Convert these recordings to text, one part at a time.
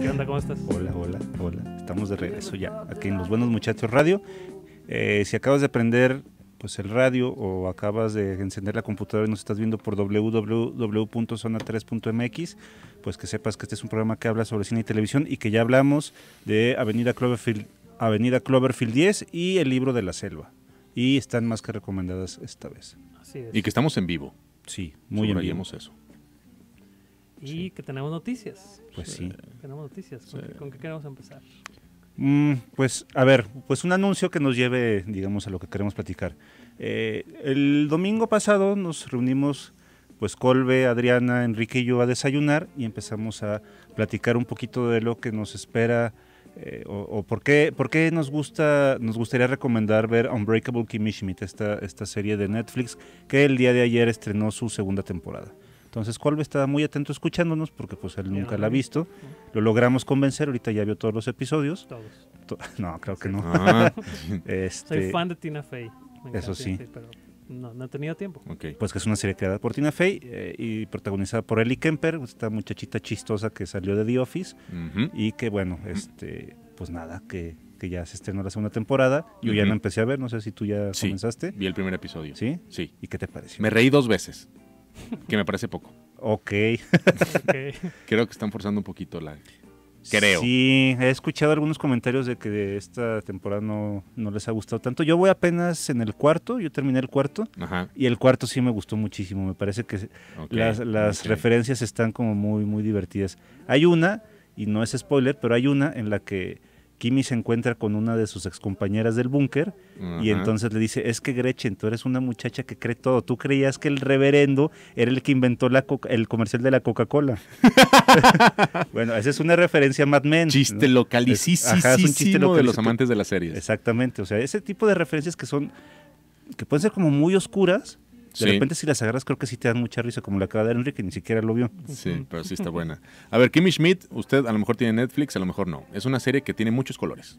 ¿Qué onda? ¿Cómo estás? Hola, hola, hola. Estamos de regreso ya aquí en Los Buenos Muchachos Radio. Eh, si acabas de prender pues el radio o acabas de encender la computadora y nos estás viendo por www.zona3.mx, pues que sepas que este es un programa que habla sobre cine y televisión y que ya hablamos de Avenida Cloverfield, Avenida Cloverfield 10 y el libro de la selva. Y están más que recomendadas esta vez. Y que estamos en vivo. Sí, muy bien. eso. Y que tenemos noticias. Pues sí. Tenemos noticias. ¿Con, qué, queremos empezar? Mm, pues, a ver, pues un anuncio que nos lleve, digamos, a lo que queremos platicar. Eh, el domingo pasado nos reunimos, pues Colbe, Adriana, Enrique y yo a desayunar y empezamos a platicar un poquito de lo que nos espera eh, o, por qué, por nos, gusta, nos gustaría recomendar ver Unbreakable Kimmy Schmidt, esta, esta serie de Netflix que el día de ayer estrenó su segunda temporada. Entonces Colbe estaba muy atento escuchándonos porque pues él nunca la ha visto. Lo logramos convencer, ahorita ya vio todos los episodios. Todos. no, creo que no. Ah. Este Soy fan de Tina Fey. Eso sí. pero no, he tenido tiempo. Pues que es una serie creada por Tina Fey eh, y protagonizada por Ellie Kemper, esta muchachita chistosa que salió de The Office y que bueno, este, pues nada, que, ya se estrenó la segunda temporada. Yo ya no empecé a ver, no sé si tú ya sí, comenzaste. Vi el primer episodio. ¿Sí? Sí. ¿Y qué te pareció? Me reí dos veces que me parece poco. Ok. Creo que están forzando un poquito la... Creo. Sí, he escuchado algunos comentarios de que esta temporada no, les ha gustado tanto. Yo voy apenas en el cuarto, yo terminé el cuarto. Ajá. Y el cuarto sí me gustó muchísimo. Me parece que las, referencias están como muy, muy divertidas. Hay una, y no es spoiler, pero hay una en la que Kimi se encuentra con una de sus excompañeras del búnker y entonces le dice, es que Gretchen, tú eres una muchacha que cree todo, tú creías que el reverendo era el que inventó el comercial de la Coca-Cola. bueno, esa es una referencia a Mad Men. Chiste localicísimo es, chiste de los amantes de la serie. Exactamente, o sea, ese tipo de referencias que son, que pueden ser como muy oscuras, de repente si las agarras creo que sí te dan mucha risa, como la acaba de dar Enrique, ni siquiera lo vio. Sí, pero sí está buena. A ver, Kimmy Schmidt, usted a lo mejor tiene Netflix, a lo mejor no. Es una serie que tiene muchos colores.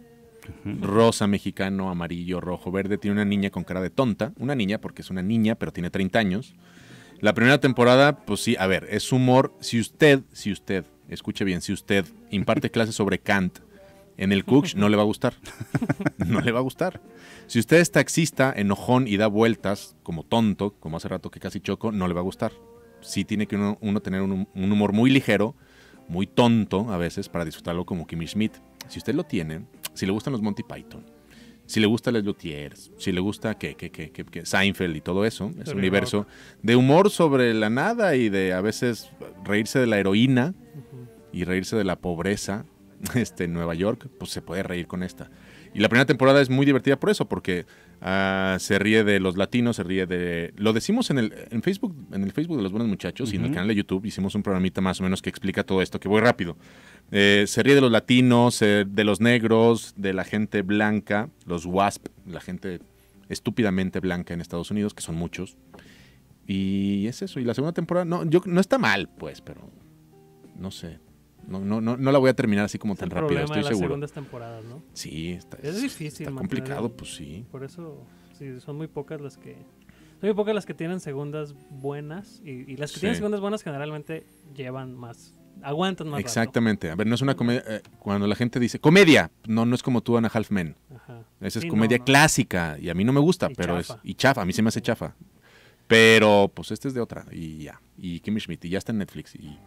Rosa, mexicano, amarillo, rojo, verde. Tiene una niña con cara de tonta. Una niña porque es una niña, pero tiene 30 años. La primera temporada, pues sí, a ver, es humor. Si usted, si usted, escuche bien, si usted imparte clases sobre Kant en el Cooks no le va a gustar. No le va a gustar. Si usted es taxista, enojón y da vueltas, como tonto, como hace rato que casi choco, no le va a gustar. Sí tiene que uno, tener un, humor muy ligero, muy tonto a veces, para disfrutarlo como Kimmy Schmidt. Si usted lo tiene, si le gustan los Monty Python, si le gusta Les Luthiers, si le gusta que, que, que, Seinfeld y todo eso, ese universo de humor sobre la nada y de a veces reírse de la heroína y reírse de la pobreza este, en Nueva York, pues se puede reír con esta. Y la primera temporada es muy divertida por eso, porque ah, se ríe de los latinos, se ríe de... Lo decimos en el Facebook, en el Facebook de los buenos muchachos y en el canal de YouTube hicimos un programita más o menos que explica todo esto, que voy rápido. Eh, se ríe de los latinos, de los negros, de la gente blanca, los WASP, la gente estúpidamente blanca en Estados Unidos, que son muchos. Y es eso. Y la segunda temporada, no, no está mal, pues, pero no sé. No, no, no, la voy a terminar así como tan rápido, estoy seguro. segundas temporadas, ¿no? Sí, es difícil. Está complicado, pues sí. Por eso, sí, son muy pocas las que. Son muy pocas las que tienen segundas buenas y, las que tienen segundas buenas generalmente llevan más aguantan más. Exactamente. A ver, no es una comedia. Eh, cuando la gente dice comedia, no, no es como tú, Ana Halfman. Esa es comedia clásica y a mí no me gusta, pero es. Y chafa, a mí se me hace chafa. Pero pues este es de otra y ya. Y Kimmy Schmidt y ya está en Netflix. Y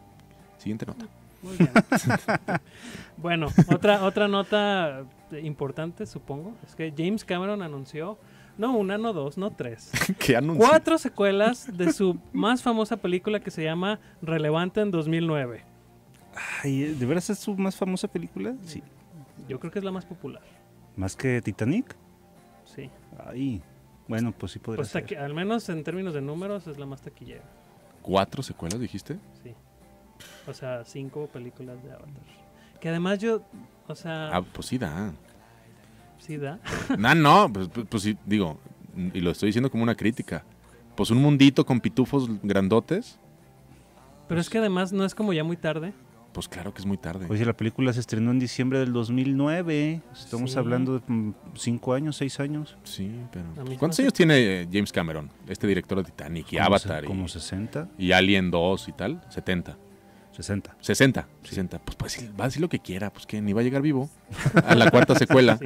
siguiente nota. bueno, otra, otra nota importante, supongo, es que James Cameron anunció, no una, no dos, no tres, ¿Qué anunció? cuatro secuelas de su más famosa película que se llama Relevante en 2009. Ay, ¿De veras es su más famosa película? Sí. Yo creo que es la más popular. ¿Más que Titanic? Sí. Ay, bueno, pues sí podría pues Al menos en términos de números es la más taquillera. ¿Cuatro secuelas dijiste? Sí. O sea, cinco películas de Avatar. Que además yo, o sea... Ah, pues sí da. Sí da. nah, no, no, pues, pues, pues, sí, digo, y lo estoy diciendo como una crítica. Pues un mundito con pitufos grandotes. Pero es que además no es como ya muy tarde. Pues claro que es muy tarde. Oye, la película se estrenó en diciembre del 2009. Estamos hablando de mm, cinco años, seis años. Sí, pero... ¿Cuántos años tiene eh, James Cameron, este director de Titanic y Avatar? como 60. Y Alien 2 y tal, 70. 60. 60, 60. Pues, pues, va a decir lo que quiera, pues que ni va a llegar vivo a la cuarta secuela.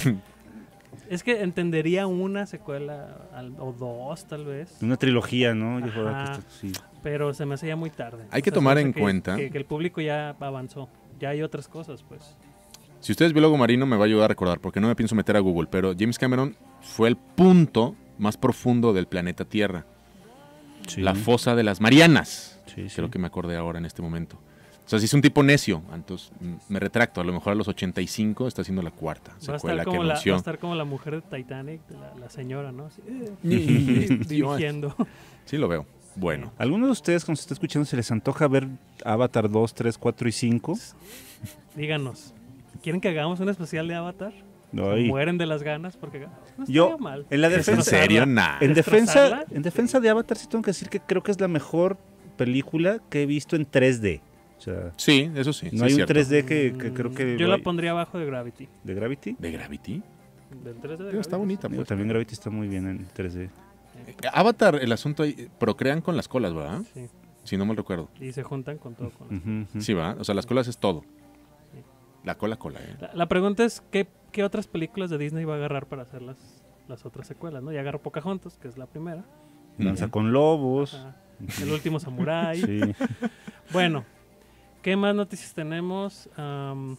es que entendería una secuela o dos, tal vez. Una trilogía, ¿no? Pero se me hacía muy tarde. Hay que tomar en cuenta que, el público ya avanzó. Ya hay otras cosas, pues. Si usted es biólogo marino, me va a ayudar a recordar, porque no me pienso meter a Google, pero James Cameron fue el punto más profundo del planeta Tierra. La fosa de las Marianas sí, creo que me acordé ahora en este momento. O sea, si es un tipo necio, entonces mm, me retracto. A lo mejor a los 85 está haciendo la cuarta secuela que la, Va a estar como la mujer de Titanic, la, señora, ¿no? Eh, dirigiendo. Sí, lo veo. Bueno. algunos de ustedes, cuando se está escuchando, se les antoja ver Avatar 2, 3, 4 y 5? Díganos, ¿quieren que hagamos un especial de Avatar? No, mueren de las ganas porque no yo mal. en la defensa en serio nada. en defensa en defensa de Avatar sí tengo que decir que creo que es la mejor película que he visto en 3D. sí, eso sí. No hay un 3D que, creo que. Yo la pondría abajo de Gravity. ¿De Gravity? ¿De Gravity? 3D Está bonita. Pues. También Gravity está muy bien en 3D. Eh, Avatar, el asunto ahí, procrean con las colas, ¿verdad? Sí. Si no mal recuerdo. Y se juntan con todo. Con Sí, va. O sea, las colas es todo. La cola, cola. ¿eh? La, pregunta es, ¿qué, otras películas de Disney va a agarrar para hacer las, las otras secuelas, no? Y agarro Pocahontas, que es la primera. Danza con lobos. El último samurái. Bueno, ¿qué más noticias tenemos? Um,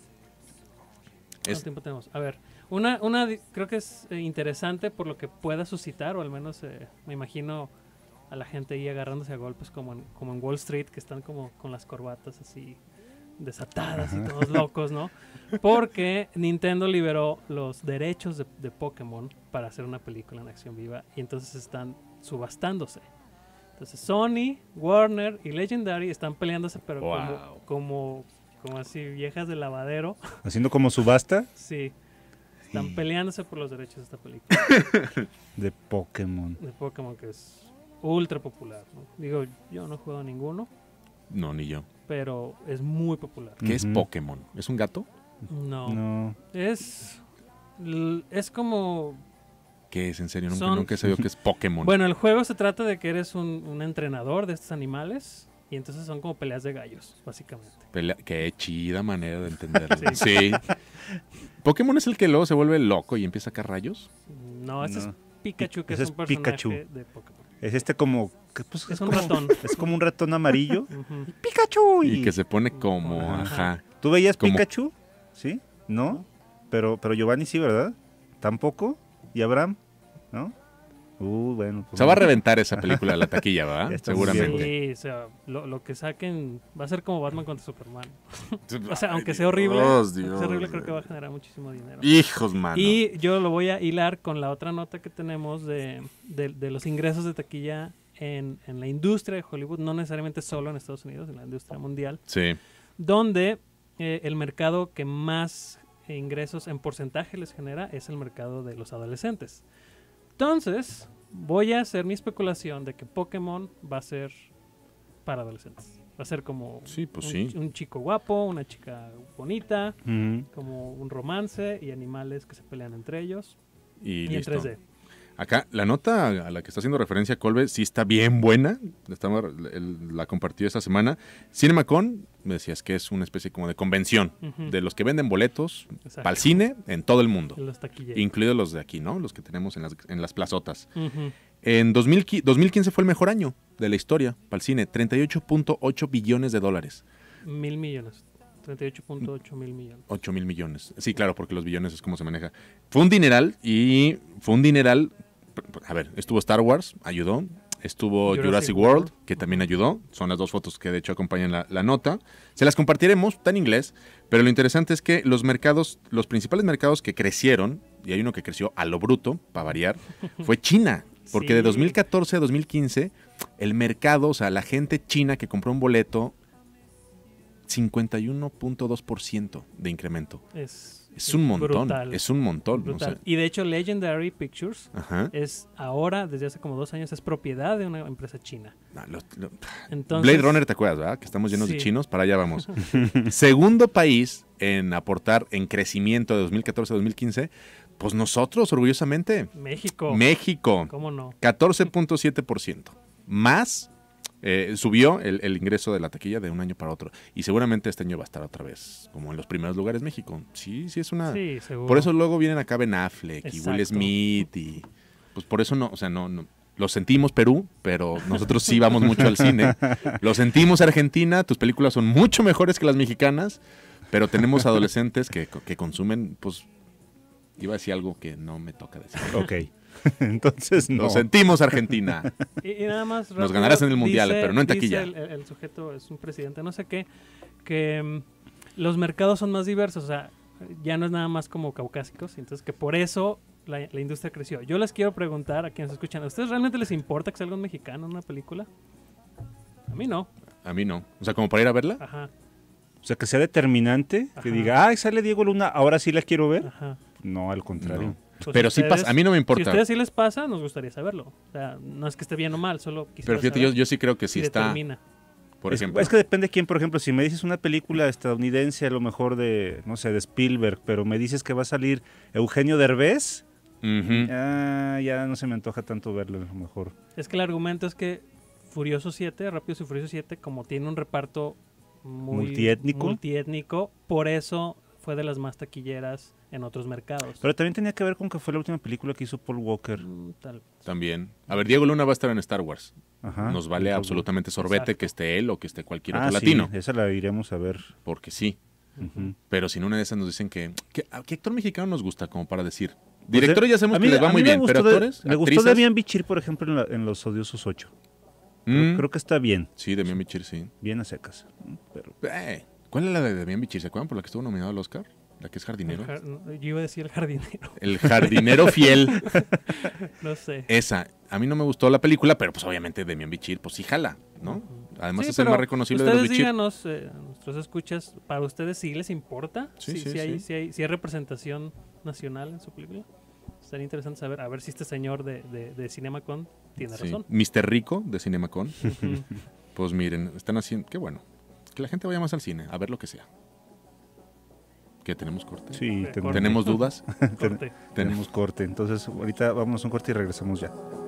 tiempo tenemos? A ver, una, creo que es eh, interesante por lo que pueda suscitar, o al menos eh, me imagino a la gente ahí agarrándose a golpes como en, Wall Street, que están como con las corbatas así desatadas y todos locos, ¿no? Porque Nintendo liberó los derechos de, de Pokémon para hacer una película en acción viva y entonces están subastándose. Entonces Sony, Warner y Legendary están peleándose, pero como, como, así viejas de lavadero. ¿Haciendo como subasta? sí. Están peleándose por los derechos de esta película. de Pokémon. De Pokémon, que es ultra popular. Digo, yo no juego ninguno. No, ni yo. Pero es muy popular. ¿Qué es Pokémon? ¿Es un gato? No. No. Es. Es como ¿Qué es? En serio, nunca, he sabido es Pokémon. Bueno, el juego se trata de que eres un, entrenador de estos animales. Y entonces son como peleas de gallos, básicamente. qué chida manera de entenderlo. sí. Pokémon es el que luego se vuelve loco y empieza a sacar rayos. No, ese es Pikachu, que es un personaje Pikachu. de Pokémon. Es este como... Pues, es, un ratón. Es como un ratón amarillo. ¡Pikachu! Y... que se pone como... Ajá. ¿Tú veías Pikachu? ¿Sí? ¿No? Pero, pero Giovanni sí, ¿verdad? ¿Tampoco? y Abraham, ¿no? Uh, bueno. Pues se va a reventar esa película la taquilla, va Seguramente. Sí, o sea, lo, que saquen va a ser como Batman contra Superman. o sea, aunque sea horrible, creo que va a generar muchísimo dinero. Hijos, mano. Y yo lo voy a hilar con la otra nota que tenemos de, los ingresos de taquilla en, la industria de Hollywood, no necesariamente solo en Estados Unidos, en la industria mundial. Sí. Donde eh, el mercado que más e ingresos en porcentaje les genera es el mercado de los adolescentes. Entonces, voy a hacer mi especulación de que Pokémon va a ser para adolescentes. Va a ser como pues un, chico guapo, una chica bonita, como un romance y animales que se pelean entre ellos. Y, y en 3D. Acá, la nota a la que está haciendo referencia Colbe sí está bien buena. la compartió esta semana. CinemaCon, me decías que es una especie como de convención de los que venden boletos para el cine en todo el mundo. Los incluidos los de aquí, ¿no? Los que tenemos en las, en las plazotas. En 2015 fue el mejor año de la historia para el cine. 38.8 billones de dólares. Mil millones. 38.8 mil millones. 8 mil millones. Sí, claro, porque los billones es como se maneja. Fue un dineral y fue un dineral a ver, estuvo Star Wars, ayudó. Estuvo Jurassic, World, que también ayudó. Son las dos fotos que de hecho acompañan la, nota. Se las compartiremos, está en inglés, pero lo interesante es que los mercados, los principales mercados que crecieron, y hay uno que creció a lo bruto, para variar, fue China. Porque de 2014 a 2015, el mercado, o sea, la gente china que compró un boleto, 51.2% de incremento. Es es un montón, es un montón. Y de hecho Legendary Pictures es ahora, desde hace como dos años, es propiedad de una empresa china. Ah, Blade Runner, ¿te acuerdas, verdad? Que estamos llenos de chinos, para allá vamos. Segundo país en aportar en crecimiento de 2014 a 2015, pues nosotros, orgullosamente. México. México. ¿Cómo no? 14.7%. Más eh, subió el, ingreso de la taquilla de un año para otro. Y seguramente este año va a estar otra vez, como en los primeros lugares México. Sí, sí, es una. Por eso luego vienen acá Ben Affleck y Will Smith y. Pues por eso no, o sea, no, no. Lo sentimos Perú, pero nosotros sí vamos mucho al cine. Lo sentimos Argentina, tus películas son mucho mejores que las mexicanas, pero tenemos adolescentes que, que consumen, pues, iba a decir algo que no me toca decir. Ok. Entonces, Nos sentimos Argentina. y, nada más. Nos ganarás en el mundial, pero no en taquilla. Dice el, sujeto es un presidente, no sé qué, que mm, los mercados son más diversos, o sea, ya no es nada más como caucásicos, entonces que por eso la, industria creció. Yo les quiero preguntar a quienes escuchan, ¿a ustedes realmente les importa que salga un mexicano en una película? A mí no. A mí no. O sea, como para ir a verla. Ajá. O sea, que sea determinante, que diga, ah, sale Diego Luna, ahora sí la quiero ver. Ajá. No, al contrario. Pues pero si pasa, a mí no me importa. Si a ustedes sí les pasa, nos gustaría saberlo. O sea, no es que esté bien o mal, solo Pero fíjate, yo, sí creo que sí está. Por es, ejemplo. Es que depende de quién, por ejemplo, si me dices una película estadounidense, a lo mejor de, no sé, de Spielberg, pero me dices que va a salir Eugenio Derbez, ah, ya, no se me antoja tanto verlo, a lo mejor. Es que el argumento es que Furioso 7, Rápidos y Furioso 7, como tiene un reparto multiétnico por eso fue de las más taquilleras en otros mercados. Pero también tenía que ver con que fue la última película que hizo Paul Walker. Mm, también. A ver, Diego Luna va a estar en Star Wars. Ajá, Nos vale absolutamente sorbete que esté él o que esté cualquier ah, otro sí, latino. Esa la iremos a ver. Porque sí. Pero sin una de esas nos dicen que, ¿Qué actor mexicano nos gusta? Como para decir. Pues Director ya sabemos que les va muy bien, pero actores. Me gustó Demian Bichir, por ejemplo, en, Los Odiosos 8. Mm. Creo, que está bien. Sí, Demian Bichir, sí. Bien a secas. Pero. Eh. ¿Cuál es la de Damián Bichir? ¿Se acuerdan por la que estuvo nominado al Oscar? ¿La que es jardinero? yo iba a decir el jardinero. El jardinero fiel. no sé. Esa. A mí no me gustó la película, pero pues obviamente Demian Bichir, pues sí jala, ¿no? Además es el más reconocible de los Bichir. díganos, eh, nuestros escuchas, ¿para ustedes sí les importa? Sí, si, sí, si, hay, si, hay, si hay representación nacional en su película. Sería interesante saber, a ver si este señor de, CinemaCon tiene razón. Mr. Rico de CinemaCon. pues miren, están haciendo... Qué bueno, que la gente vaya más al cine, a ver lo que sea. que tenemos corte? Sí, tenemos dudas. corte. tenemos corte. Entonces, ahorita vamos a un corte y regresamos ya.